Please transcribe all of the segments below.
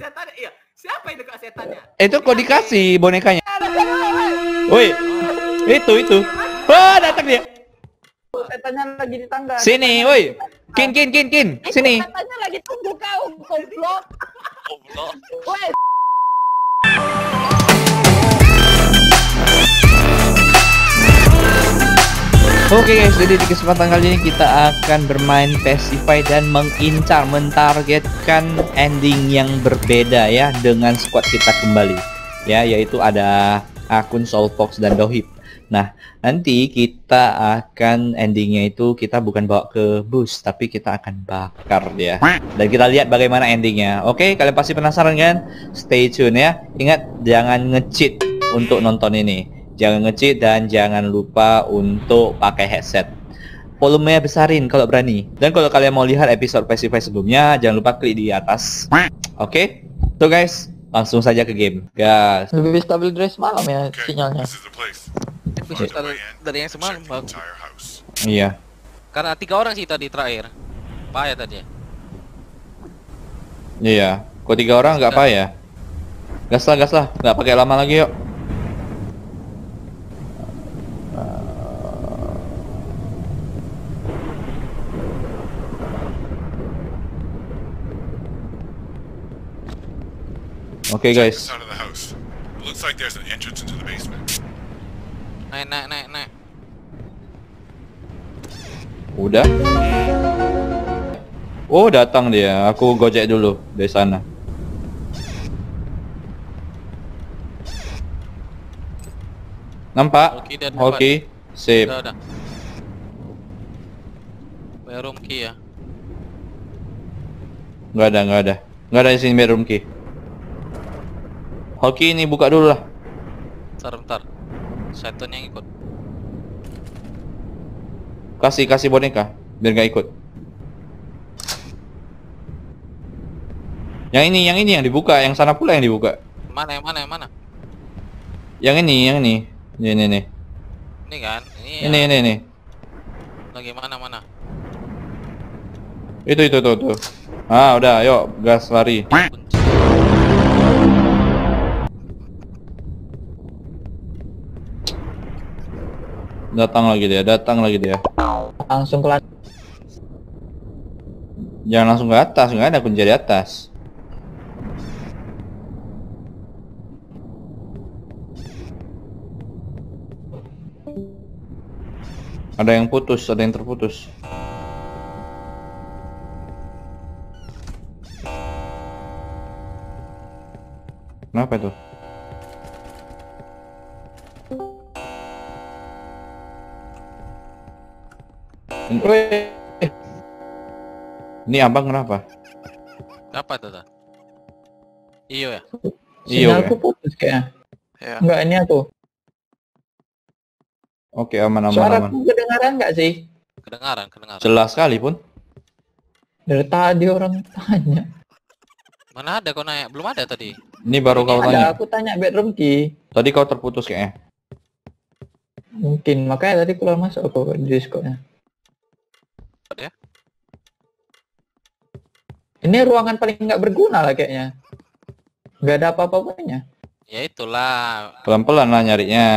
setan Iya. Siapa yang dekat setannya? Itu kok dikasih bonekanya? Woi. Itu itu. Wah, datang dia. Setannya lagi di tangga. Sini, woi. Kin kin kin kin. Eh, Sini. Setannya lagi tunggu kau, goblok. Goblok. Woi. Oke okay guys, jadi di kesempatan kali ini kita akan bermain Pacify dan mengincar, mentargetkan ending yang berbeda ya dengan squad kita kembali. Ya, yaitu ada akun Soulfox dan Dohip. Nah, nanti kita akan endingnya itu kita bukan bawa ke bus, tapi kita akan bakar dia. Dan kita lihat bagaimana endingnya. Oke, okay, kalian pasti penasaran kan? Stay tune ya. Ingat, jangan ngecheat untuk nonton ini jangan ngecit dan jangan lupa untuk pakai headset volumenya besarin kalau berani dan kalau kalian mau lihat episode Pacify sebelumnya jangan lupa klik di atas oke okay? so guys langsung saja ke game gas lebih stabil dari semalam ya okay, sinyalnya lebih stabil dari yang semalam bagus. iya karena tiga orang sih tadi terakhir payah tadi ya? iya kok tiga orang nggak payah gas lah gas lah nggak pakai lama lagi yuk Okay, guys. Out of the house. Naik, naik, naik, naik. Udah. Oh, datang dia. Aku gojek dulu dari sana. Nampak? Oke, okay, okay. sip. ya. Gak ada, gak ada. gak ada di sini bayar key. Hoki ini buka dulu lah. Bentar, bentar. Setan yang ikut. Kasih, kasih boneka biar nggak ikut. Yang ini, yang ini yang dibuka, yang sana pula yang dibuka. Mana, yang mana, yang mana? Yang ini, yang ini. Ini, ini, ini. Ini kan? Ini, ini, ya. ini, ini. Lagi mana, mana? Itu, itu, itu, itu. Ah, udah, yuk, gas lari. Bentar. Datang lagi dia, datang lagi dia. Langsung ke atas Jangan langsung ke atas, nggak ada kunci di atas. Ada yang putus, ada yang terputus. Kenapa itu? Ini abang kenapa? Kenapa tuh? Iyo ya. Iyo. Sinyalku ya? putus kayaknya. Ya. Enggak ini aku. Oke aman aman. Suaraku aman. kedengaran nggak sih? Kedengaran kedengaran. Jelas sekali pun. Dari tadi orang tanya. Mana ada kau naik? Belum ada tadi. Ini baru ini kau ada, tanya. Aku tanya bedroom key. Tadi kau terputus kayaknya. Mungkin makanya tadi keluar masuk kok di Discordnya. Ini ruangan paling nggak berguna lah kayaknya. Nggak ada apa-apanya. Ya itulah. Pelan-pelan lah nyarinya.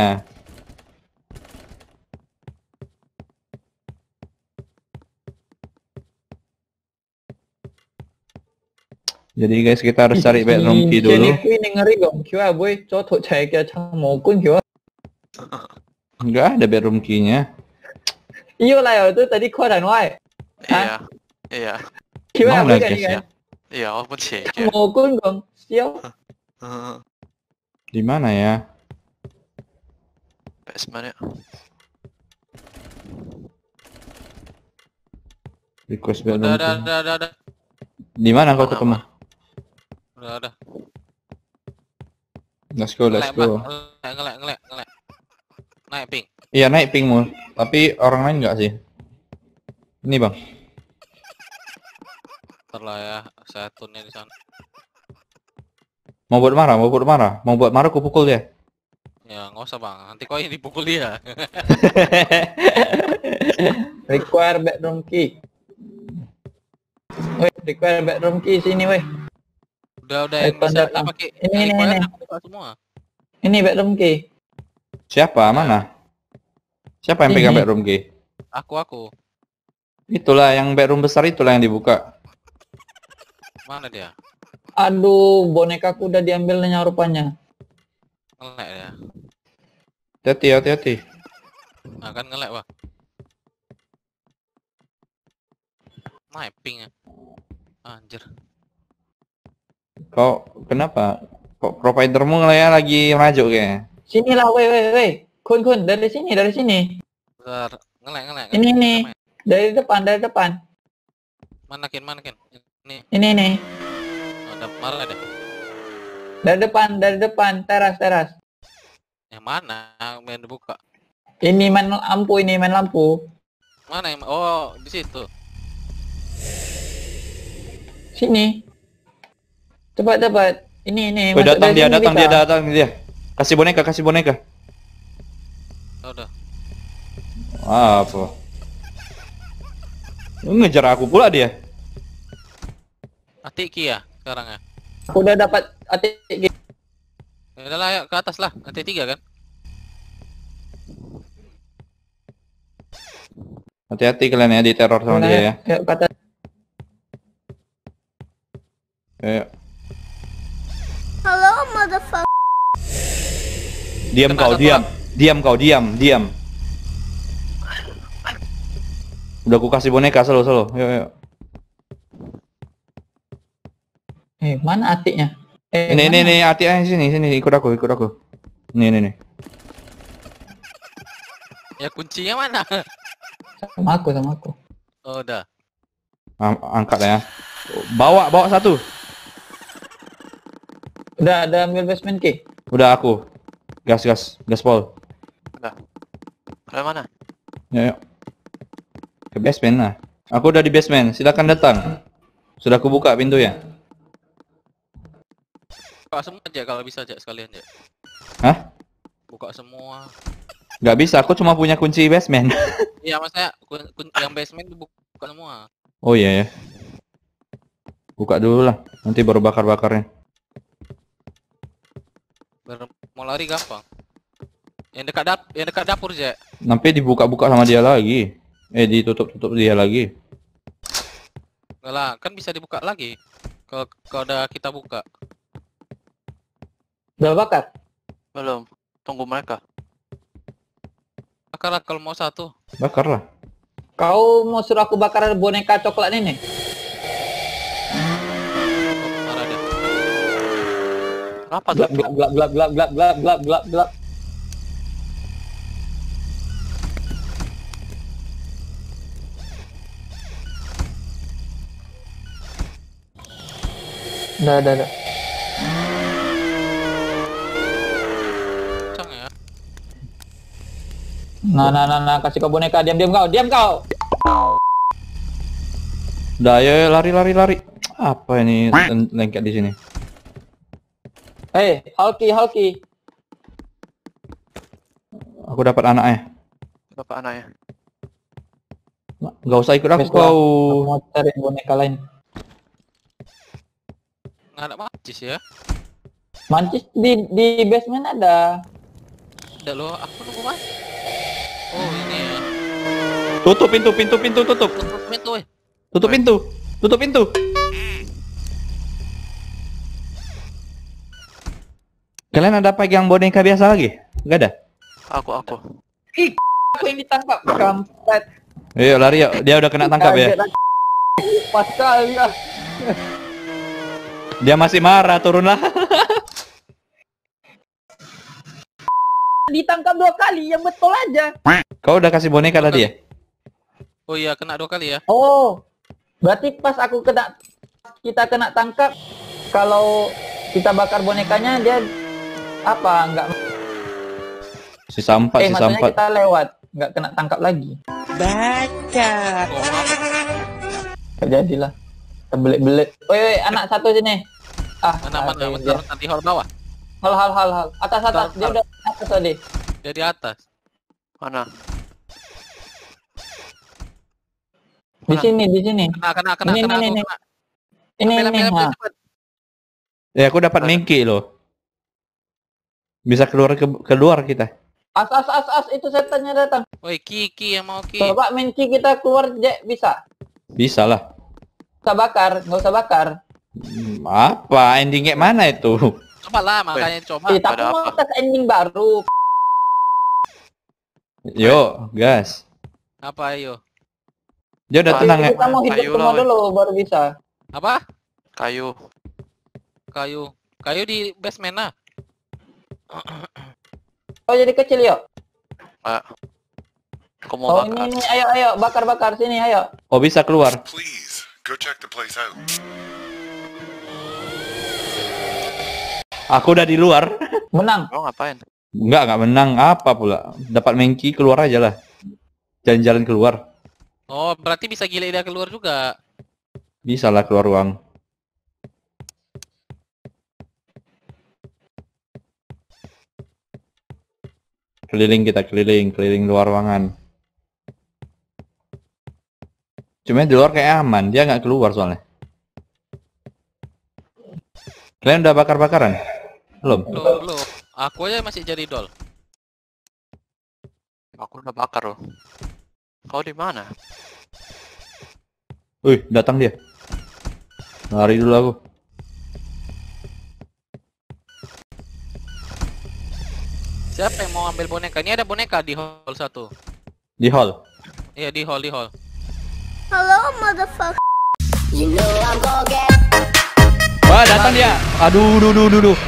Jadi guys kita harus cari bedroom key dulu. Jadi ngeri ngeri gong boy, cocok cek ya cang mau kun kira. Enggak ada bedroom key-nya. Iyo lah ya, itu tadi kau dan wai. Iya. Iya. Gimana guys ya? ya? Iya, walaupun sih. Ya. Mau kun dong, siap? Di mana ya? Basement ya. Request bel. ada ada ada ada udah. Di mana kau ketemu? Udah, udah. Let's go, let's go. Ngelek, ngelek, ngelek, ngelek. Naik ping. Iya, naik pingmu Tapi orang lain enggak sih? Ini, Bang ntar lah ya saya tunnya di sana mau buat marah mau buat marah mau buat marah kupukul dia ya nggak usah bang nanti kau yang dipukul dia require bedroom key weh require bedroom key sini weh udah udah eh, yang bisa tak pakai ini ini ini semua ini bedroom key siapa nah. mana siapa yang ini. pegang bedroom key aku aku itulah yang bedroom besar itulah yang dibuka Mana dia? Aduh, bonekaku udah diambil diambilnya rupanya. Ngelek ya. Hati-hati, hati-hati. Nah, kan ngelek, Wah. Mapping ya. Anjir. Kok kenapa? Kok providermu ya lagi merajuk kayaknya? Sinilah, weh, weh, weh. Kun, kun, dari sini, dari sini. Bentar, ngelek, ngelek. Ini, ini. Dari depan, dari depan. Mana, Kin, mana, Kin? Nih. Ini nih. Oh, Ada malah deh. Dari depan, dari depan, teras, teras. Yang mana? Main dibuka. Ini main lampu, ini main lampu. Mana yang? Oh, di situ. Sini. Cepat, cepat. Ini, ini. masuk datang dia, datang kita. dia, datang dia. Kasih boneka, kasih boneka. Oh, udah. Apa? Ngejar aku pula dia. Atik ki ya sekarang ya. Udah dapat atik ki. Ya udahlah ke atas lah. Atik tiga kan. Hati-hati kalian ya di teror sama dia ya. Ayo ke atas. Ayo. Halo motherfucker. Diam kau, diam. Diam kau, diam, diam. Udah aku kasih boneka solo, solo. Yuk, yuk. Eh, mana atiknya? Eh, ini, ini, ini, atiknya sini, sini, ikut aku, ikut aku. Nih, nih, nih. Ya kuncinya mana? Sama aku, sama aku. Oh, udah. Ang angkat ya. Bawa, bawa satu. Udah, ada ambil basement key. Udah aku. Gas, gas, gas pol. Udah. Udah mana? Ya, yuk. Ya. Ke basement lah. Aku udah di basement, silakan datang. Sudah aku buka pintunya buka semua aja kalau bisa aja sekalian ya. Hah? Buka semua. Gak bisa, aku cuma punya kunci basement. Iya, maksudnya kun kun yang basement buka semua. Oh iya ya. Buka dulu lah, nanti baru bakar-bakarnya. mau lari gampang. Yang dekat dap yang dekat dapur aja. Nanti dibuka-buka sama dia lagi. Eh, ditutup-tutup dia lagi. Enggak lah, kan bisa dibuka lagi. Kalau kalau udah kita buka. Udah bakar? Belum. Tunggu mereka. Bakar kalau mau satu. Bakar lah. Kau mau suruh aku bakar boneka coklat ini? Apa gelap gelap gelap gelap gelap gelap gelap gelap gelap gelap Nah, nah, nah. Nah, nah, nah, nah, kasih kau boneka. Diam, diam kau, diam kau. Udah, ayo, lari, lari, lari. Apa ini lengket di sini? Hei, eh, Halki, Halki. Aku dapat anak anaknya. Eh. Dapat anaknya. Gak usah ikut aku kau. mau cari boneka lain. Nggak ada mancis ya? Mancis di di basement ada. Ada loh, aku nunggu mancis. Tutup pintu, pintu, pintu, tutup. Tutup pintu, Tutup pintu, tutup pintu. Kalian ada pegang boneka biasa lagi? Gak ada? Aku, aku. Ih, aku yang ditangkap, kampret. Iya lari yuk, dia udah kena tangkap ya. Pascal ya. Ah. Dia masih marah, turunlah. ditangkap dua kali yang betul aja. Kau udah kasih boneka tadi ya? Oh iya, kena dua kali ya. Oh. Berarti pas aku kena kita kena tangkap kalau kita bakar bonekanya dia apa enggak si sampah eh, si sampah kita lewat enggak kena tangkap lagi baca oh, jadilah terbelit-belit Woi, anak satu sini ah anak ah, mana nanti iya, iya. hor bawah Hal hal hal hal. Atas atas. Dia udah atas tadi. Dari atas. Mana? Di sini, di sini. Kena, kena, kena, ini, kena, ini, ini. kena. Ini, ini, ini. ini Ya, eh, aku dapat mengki loh. Bisa keluar ke, keluar kita. As, as, as, as. Itu setannya datang. Woi, Kiki yang mau kiki Coba mengki kita keluar, ini Bisa? Bisa lah. ini bakar, nggak usah bakar. ini hmm, apa? Endingnya mana itu? apa lah makanya cuma. kita mau tes ending baru. Yo, gas. Apa yo? Dia udah tenang ya. Kita mau hidup semua dulu baru bisa. Apa? Kayu. Kayu. Kayu di basement nah. Oh jadi kecil yuk. Ah. mau oh, bakar. Ini, ini, ayo ayo bakar bakar sini ayo. Oh bisa keluar. Please, go check the place out. Aku udah di luar. Menang. Oh ngapain? Enggak, enggak menang. Apa pula? Dapat mengki keluar aja lah. Jalan-jalan keluar. Oh, berarti bisa gila dia keluar juga. Bisa lah keluar ruang. Keliling kita keliling, keliling luar ruangan. Cuma di luar kayak aman, dia nggak keluar soalnya. Kalian udah bakar-bakaran? Belum. Belum, Aku aja masih jadi dol. Aku udah bakar loh. Kau di mana? Wih, datang dia. Lari dulu aku. Siapa yang mau ambil boneka? Ini ada boneka di hall satu. Di hall? Iya, di hall, di hall. Halo, motherfucker. You know I'm gonna get... Wah, datang dia. Aduh, duh, duh, duh, duh.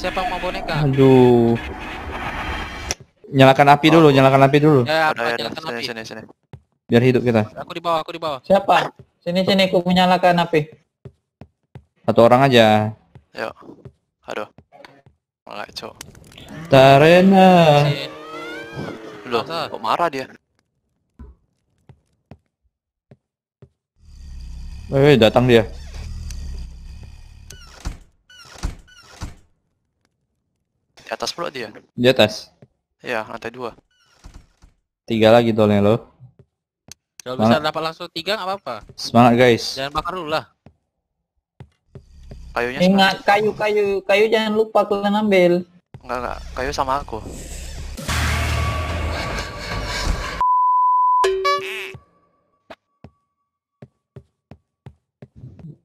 siapa mau boneka? Aduh. Nyalakan api dulu, nyalakan api dulu. Ya, ya, ya, nyalakan api. Sini, sini. Biar hidup kita. Aku di bawah, aku di bawah. Siapa? Sini sini aku menyalakan api. Satu orang aja. Yuk. Aduh. Malah, Cok. Tarena. Loh, kok marah dia? Eh, datang dia. Di eh, atas pula dia. Di atas. Iya, lantai dua. Tiga lagi tolnya lo. Kalau bisa dapat langsung tiga nggak apa-apa. Semangat guys. Jangan bakar dulu lah. Kayunya Ingat eh, kayu kayu kayu jangan lupa kalian ambil. Enggak enggak, kayu sama aku.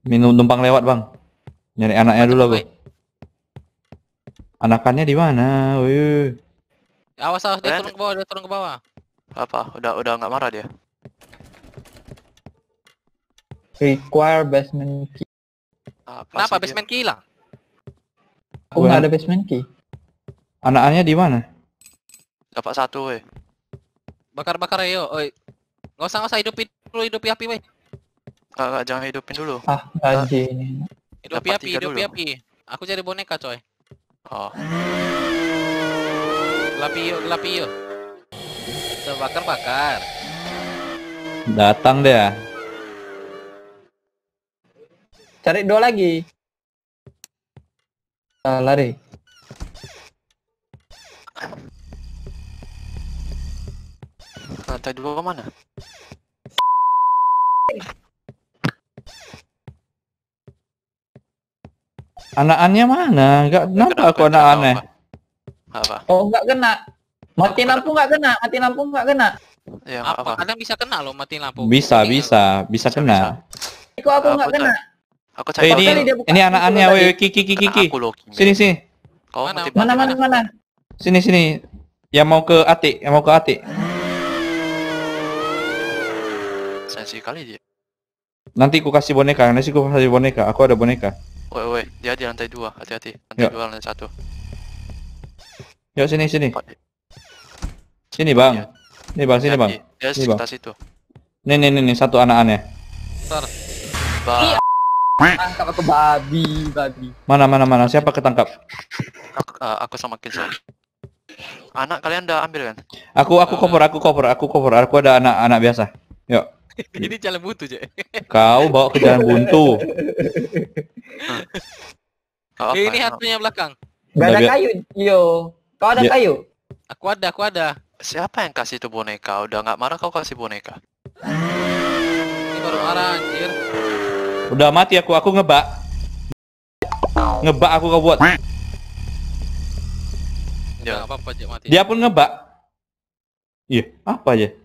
Minum numpang lewat, Bang. Nyari anaknya dulu, Bang. Anakannya di mana? Awas awas dia eh. turun ke bawah, dia turun ke bawah. Apa? Udah udah nggak marah dia. Require basement key. Apa ah, Kenapa basement key hilang? Aku nggak ada basement key. Anakannya di mana? Dapat satu, weh. Bakar-bakar ayo, oi. Gak usah gak usah hidupin dulu hidupi api, weh. Enggak, jangan hidupin dulu. Ah, ah. anjing. Hidupi api, hidupi api. Aku cari boneka, coy. Oh. Lapio, lapio. Terbakar, bakar Datang deh. Cari dua lagi. Uh, lari. Lantai dua mana? Anakannya mana? Enggak nampak aku anak aneh. Apa? Oh, enggak kena. Mati lampu enggak kena, mati lampu enggak kena. Ya, apa? apa? Kadang bisa kena loh mati lampu. Bisa, iya. bisa, bisa, bisa kena. Bisa. Kok aku enggak kena? Aku cari ini, ini anak woi, kiki, kiki, kiki. Sini, sini. Kau mana, mana, mana, mana? Sini, sini. Yang mau ke Atik, yang mau ke Atik. Sensi kali dia. Nanti ku kasih boneka, nanti ku kasih boneka. Aku ada boneka. Woi, woi, dia di lantai dua, hati-hati. Lantai ya. dua, lantai satu. Yuk ya, sini, sini. Sini bang. Iya. Ini bang, sini bang. Dia sini bang. situ. Nih, nih, nih, nih satu anak aneh. Ntar. Iya. Bang. Tangkap aku babi, babi. Mana, mana, mana? Siapa ketangkap? Aku, uh, aku sama Kinsa. Anak kalian udah ambil kan? Aku, aku uh, eh. koper, aku koper, aku koper. Aku ada anak-anak biasa. Yuk. Ini jalan buntu, Cek. Kau bawa ke jalan buntu. Oh, ini hatunya belakang. Gak ada kayu, yo. Kau ada ya. kayu? Aku ada, aku ada. Siapa yang kasih itu boneka? Udah nggak marah kau kasih boneka? Ini baru marah, anjir. Udah mati aku, aku ngebak. Ngebak aku kau buat. Ya. Apa -apa, mati. Dia pun ngebak. Iya, apa aja?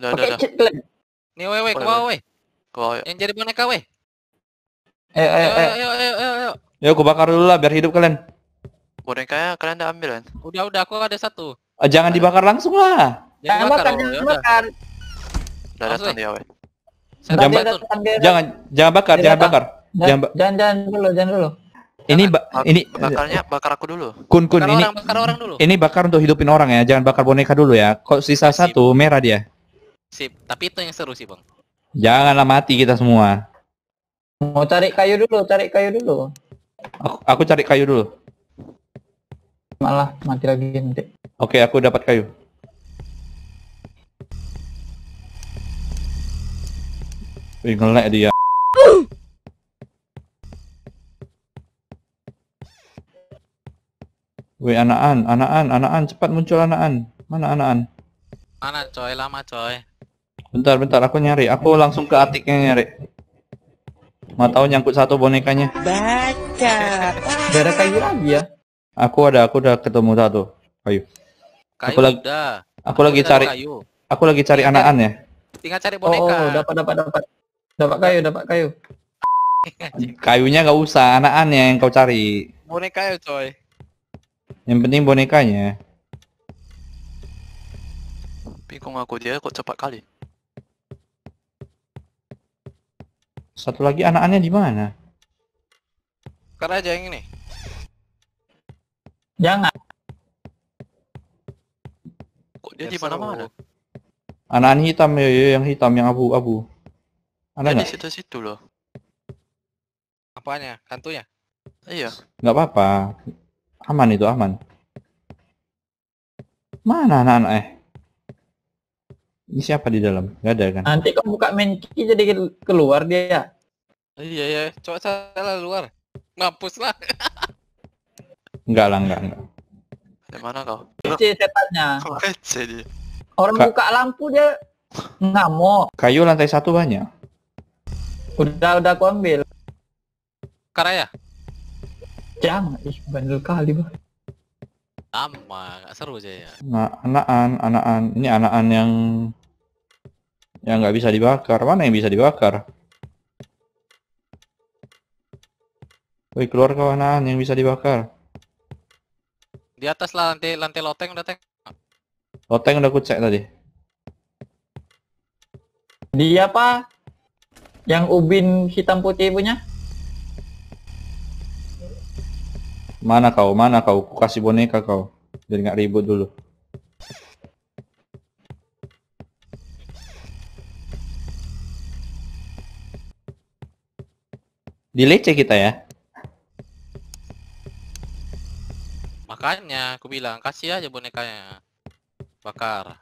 Udah, udah, udah. ni weh, weh, ke bawah, weh. Ke Yang jadi boneka, weh. Eh, eh, eh. Ayo, ayo, ayo, ayo, ayo, ayo, ayo. aku bakar dulu lah biar hidup kalian. Bonekanya kalian udah ambil kan? Udah, udah, aku ada satu. Ah, jangan dibakar langsung lah. Jangan bakar, jangan bakar. Udah datang dia, weh. Jangan, jangan, jangan bakar, jangan bakar. Jangan, jangan, jangan dulu, jangan dulu. Ini ba ini bakarnya bakar aku dulu. Kun kun bakar ini orang, bakar orang dulu. Ini bakar untuk hidupin orang ya, jangan bakar boneka dulu ya. Kok sisa satu merah dia. Sip, tapi itu yang seru sih, Bang. Janganlah mati kita semua. Mau cari kayu dulu, cari kayu dulu. Aku, aku cari kayu dulu. Malah mati lagi nanti. Oke, aku dapat kayu. Wih, ngelek dia. Wih, anak-an, anak an cepat muncul anak anak-an. Mana anak anak-an? Mana coy, lama coy. Bentar, bentar, aku nyari. Aku langsung ke atiknya nyari. Mau tahu nyangkut satu bonekanya. Baca. darah ada kayu lagi ya? Aku ada, aku udah ketemu satu kayu. aku lagi, Aku lagi cari. Kayu. Aku lagi cari anak ya. Tinggal cari boneka. Oh, dapat, dapat, dapat. Dapat kayu, dapat kayu. Kayunya nggak usah, anak ya yang kau cari. Boneka ya, coy. Yang penting bonekanya. Bingung aku dia kok cepat kali. Satu lagi anak-anaknya di mana? Karena aja yang ini. Jangan. Kok dia di mana-mana? Anak-anak hitam ya, yang hitam yang abu-abu. Ada nggak? Di situ-situ loh. Apanya? Kantunya? Iya. Nggak apa-apa. Aman itu aman. Mana anak-anak eh? Ini siapa di dalam? Gak ada kan? Nanti kau buka main key jadi keluar dia. Iya iya, coba salah luar Mampus lah. enggak lah, enggak, enggak. gimana mana kau? PC setannya. PC dia. Orang Ka buka lampu dia ngamuk. Kayu lantai satu banyak. Udah udah aku ambil. Karaya. Jangan, ih bandel kali bang. Sama, gak seru aja ya. Nah, anak anaan, ini anaan yang Ya nggak bisa dibakar. Mana yang bisa dibakar? Woi keluar kawanan yang bisa dibakar. Di atas lah lantai lantai loteng udah tank. Loteng udah kucek tadi. Dia apa? Yang ubin hitam putih punya? Mana kau? Mana kau? Kukasih boneka kau. jadi nggak ribut dulu. Dilece kita ya. Makanya aku bilang kasih aja bonekanya. Bakar.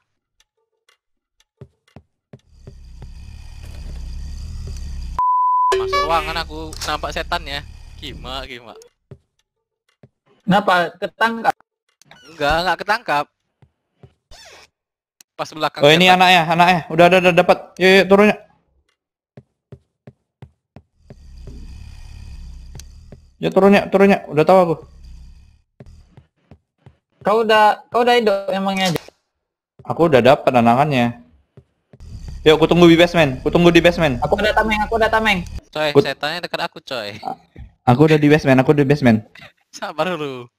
Masuk ruangan aku nampak setan ya. Gima, gima. Kenapa ketangkap? Enggak, enggak ketangkap. Pas belakang. Oh, ini anaknya, anaknya. Udah, udah, udah dapat. Yuk, yuk turunnya. Ya turunnya, turunnya, udah tahu aku. Kau udah, kau udah hidup emangnya aja. Aku udah dapat anangannya. Yuk, aku tunggu di basement. Aku tunggu di basement. Aku udah tameng, aku udah tameng. Coy, saya setannya dekat aku, coy. Aku udah di basement, aku di basement. Sabar dulu.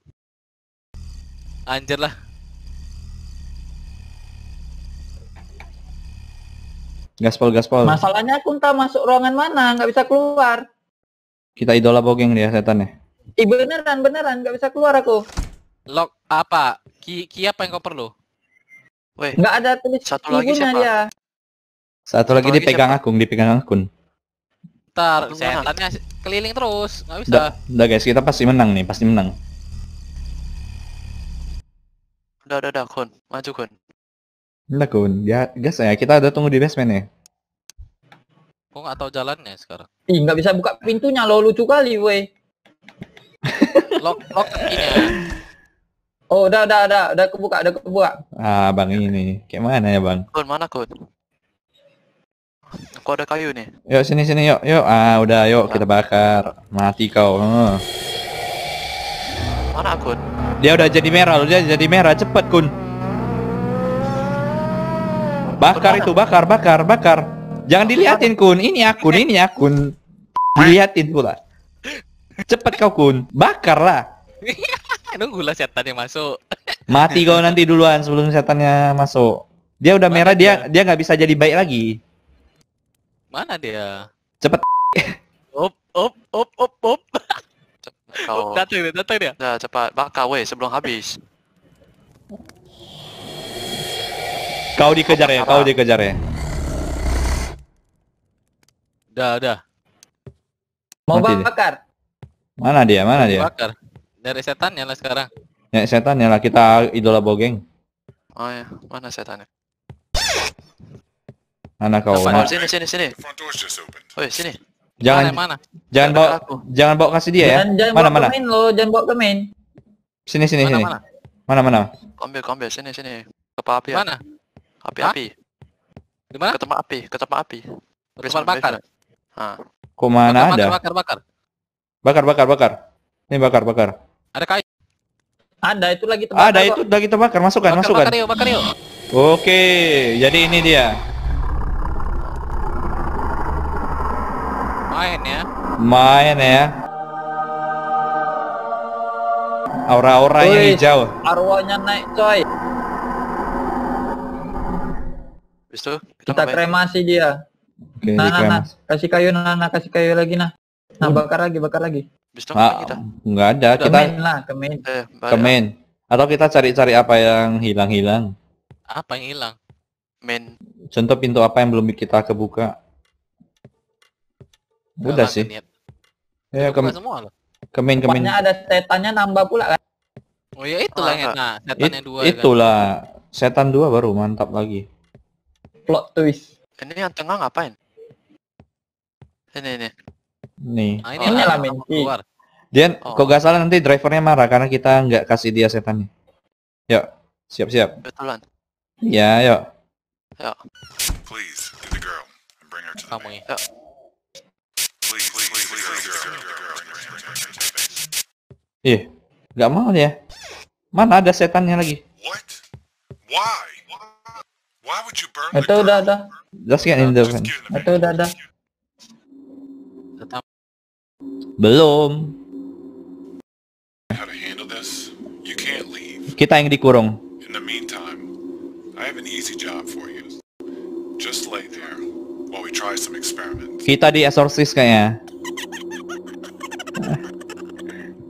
Anjir lah. Gaspol, gaspol. Masalahnya aku entah masuk ruangan mana, nggak bisa keluar. Kita idola bogeng dia setan ya. Ih beneran beneran nggak bisa keluar aku. Lock apa? Ki ki apa yang kau perlu? Weh. Nggak ada tulis satu lagi siapa? Dia. Satu, satu lagi dipegang pegang akun, dipegang akun. Ntar setannya keliling terus, nggak bisa. Udah, udah guys, kita pasti menang nih, pasti menang. Udah, udah, udah, Kun. Maju, Kun. Udah, Kun. Ya, guys ya. Kita ada tunggu di basement ya kampung oh, atau jalannya sekarang? Ih, nggak bisa buka pintunya lo lucu kali, weh. lock lock ya. Oh, udah udah udah udah kebuka, udah kebuka. Ah, Bang ini. Kayak mana ya, Bang? Kun, mana, Kun? Kok ada kayu nih? Yuk sini sini yuk, yuk. Ah, udah yuk nah. kita bakar. Mati kau. Uh. Mana Kun? Dia udah jadi merah, dia jadi merah. Cepet Kun. Bakar Kun itu, bakar, bakar, bakar. Jangan dilihatin kun, ini akun, ya, ini akun. Ya, diliatin pula. Cepat kau kun, bakarlah. Nunggulah setannya masuk. Mati kau nanti duluan sebelum setannya masuk. Dia udah Mana merah, dia dia nggak bisa jadi baik lagi. Mana dia? Cepet. Op, op, op, op, op. Kau... Datang dia, datang dia. Nah, cepat bakar weh sebelum habis. Kau dikejar ya, kau dikejar ya. Udah, udah. Mau Mati bakar. Mana dia? Mana dia? Bakar. Dari ya lah sekarang. Ya setannya lah kita idola bogeng. Oh ya, mana setannya? Mana kau? Mana? Sini sini sini. Oh sini. Jangan mana, mana? Jangan bawa aku. jangan bawa kasih dia ya. Jangan mana bawa mana? Main lo, jangan bawa ke main. Sini sini mana, sini. Mana? Mana mana? Ambil ambil sini sini. Ke api. Ya. Mana? Api api. Di mana? Ketemu api, ketemu api. tempat bakar. Ah. Kok mana bakar, ada? Bakar, bakar, bakar. Bakar, bakar, bakar. Ini bakar, bakar. Ada kayu. Ada itu lagi terbakar. Ada itu lagi terbakar. Masukkan, bakar, masukkan. Bakar yuk, bakar yuk. Oke, jadi ini dia. Main ya. Main ya. aura yang hijau. Arwahnya naik, coy. Bisa kita, kita kremasi dia. Oke, nah, nah, nah, kasih kayu, nah, nah, kasih kayu lagi, nah. Nah, hmm. bakar lagi, bakar lagi. Bisa ah, kita. Enggak ada, kita main lah, kemen, main. Eh, ke Atau kita cari-cari apa yang hilang-hilang. Apa yang hilang? Main. Contoh pintu apa yang belum kita kebuka. Udah, sih. Ya, ke Kemen, kemen. Ke main, ada setannya nambah pula kan. Oh ya itulah ah, nah, setannya It, dua. Kan? Itulah kan. setan dua baru mantap lagi. Plot twist. Ini yang tengah ngapain? Ini ini. Nih. Nah, ini oh, nyalamin. Dia oh. kok gak salah nanti drivernya marah karena kita nggak kasih dia setannya. Yuk, siap-siap. Betulan. Iya, yuk. Yuk. Please, get the girl and bring her to the Kamu, yuk. Ih, nggak mau ya. Mana ada setannya lagi? What? Why? Why udah, ada. Just get in the van. Itu udah, udah. Belum. Kita yang dikurung. Kita di exorcist kayaknya.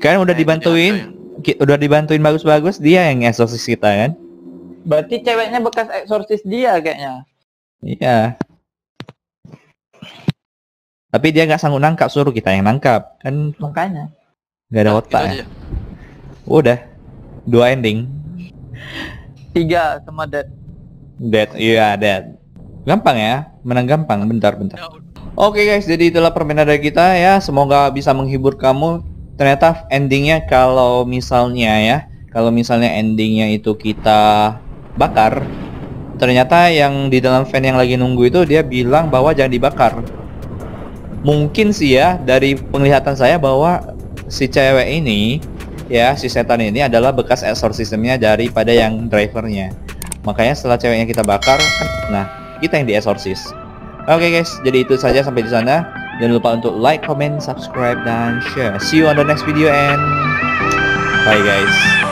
Kalian udah dibantuin, ya? udah dibantuin bagus-bagus dia yang exorcist kita kan? Berarti ceweknya bekas eksorsis dia kayaknya. Iya. Tapi dia nggak sanggup nangkap suruh kita yang nangkap kan makanya. Nggak ada nah, otak. Ya. Udah dua ending. Tiga sama dead. Dead, iya yeah, dead. Gampang ya, menang gampang. Bentar, bentar. Oke okay guys, jadi itulah permainan dari kita ya. Semoga bisa menghibur kamu. Ternyata endingnya kalau misalnya ya, kalau misalnya endingnya itu kita bakar ternyata yang di dalam fan yang lagi nunggu itu dia bilang bahwa jangan dibakar mungkin sih ya dari penglihatan saya bahwa si cewek ini ya si setan ini adalah bekas eksorsismnya daripada yang drivernya makanya setelah ceweknya kita bakar nah kita yang di exorcist oke okay, guys jadi itu saja sampai di sana jangan lupa untuk like comment subscribe dan share see you on the next video and bye guys